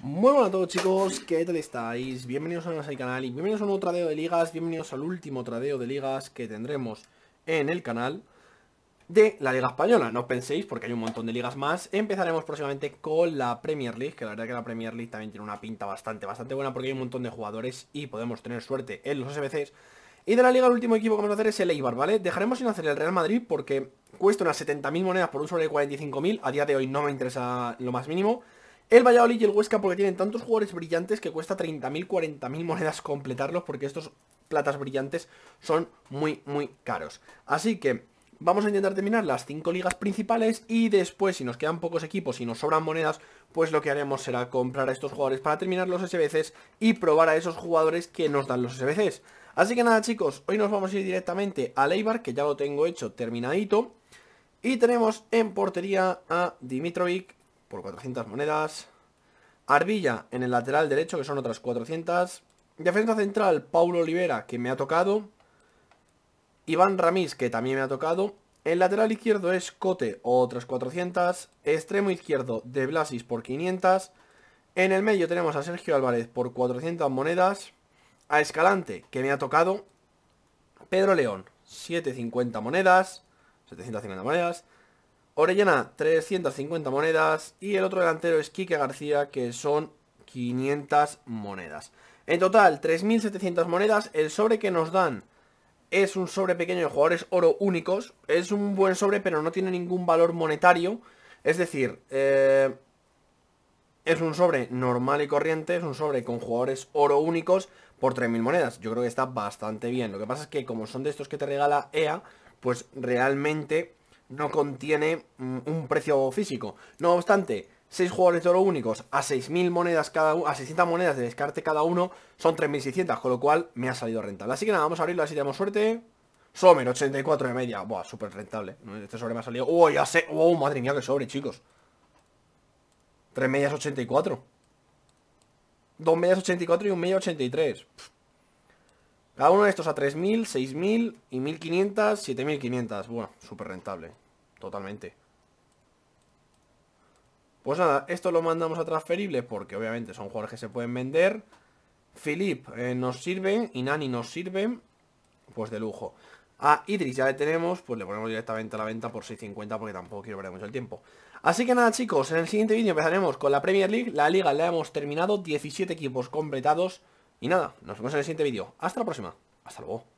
Muy buenas a todos chicos, ¿qué tal estáis? Bienvenidos a nuestro canal y bienvenidos a un nuevo tradeo de ligas, bienvenidos al último tradeo de ligas que tendremos en el canal de la Liga Española. No os penséis, porque hay un montón de ligas más. Empezaremos próximamente con la Premier League, que la verdad que la Premier League también tiene una pinta bastante, bastante buena porque hay un montón de jugadores y podemos tener suerte en los SBCs. Y de la liga el último equipo que vamos a hacer es el Eibar, ¿vale? Dejaremos sin hacer el Real Madrid porque cuesta unas 70.000 monedas por un sobre 45.000. A día de hoy no me interesa lo más mínimo. El Valladolid y el Huesca porque tienen tantos jugadores brillantes que cuesta 30.000, 40.000 monedas completarlos porque estos platas brillantes son muy, muy caros. Así que vamos a intentar terminar las 5 ligas principales y después si nos quedan pocos equipos y nos sobran monedas, pues lo que haremos será comprar a estos jugadores para terminar los SBCs y probar a esos jugadores que nos dan los SBCs. Así que nada chicos, hoy nos vamos a ir directamente a Leibar, que ya lo tengo hecho terminadito. Y tenemos en portería a Dimitrovic, por 400 monedas. Arbilla en el lateral derecho, que son otras 400. Defensa central, Paulo Olivera, que me ha tocado. Iván Ramís, que también me ha tocado. El lateral izquierdo es Cote, otras 400. Extremo izquierdo, De Blasis por 500. En el medio tenemos a Sergio Álvarez por 400 monedas. A Escalante, que me ha tocado. Pedro León, 750 monedas. 750 monedas. Orellana 350 monedas y el otro delantero es Quique García que son 500 monedas. En total 3.700 monedas. El sobre que nos dan es un sobre pequeño de jugadores oro únicos. Es un buen sobre pero no tiene ningún valor monetario. Es decir, eh, es un sobre normal y corriente, es un sobre con jugadores oro únicos por 3.000 monedas. Yo creo que está bastante bien. Lo que pasa es que como son de estos que te regala EA, pues realmente no contiene mm, un precio físico. No obstante, 6 jugadores de oro únicos a 6.000 monedas cada a 600 monedas de descarte cada uno son 3.600, con lo cual me ha salido rentable. Así que nada, vamos a abrirlo, así tenemos suerte. Sommer, 84 de media. Buah, súper rentable. Este sobre me ha salido. ¡Oh, ya sé! ¡Oh, madre mía, qué sobre, chicos! 3 medias 84. 2 medias 84 y 1 medio, 83. Cada uno de estos a 3.000, 6.000 y 1.500, 7.500. Bueno, súper rentable. Totalmente. Pues nada, esto lo mandamos a transferible porque obviamente son jugadores que se pueden vender. Philip eh, nos sirve y Nani nos sirve. Pues de lujo. A Idris ya le tenemos, pues le ponemos directamente a la venta por 6.50 porque tampoco quiero perder mucho el tiempo. Así que nada chicos, en el siguiente vídeo empezaremos con la Premier League. La liga la hemos terminado, 17 equipos completados. Y nada, nos vemos en el siguiente vídeo. Hasta la próxima. Hasta luego.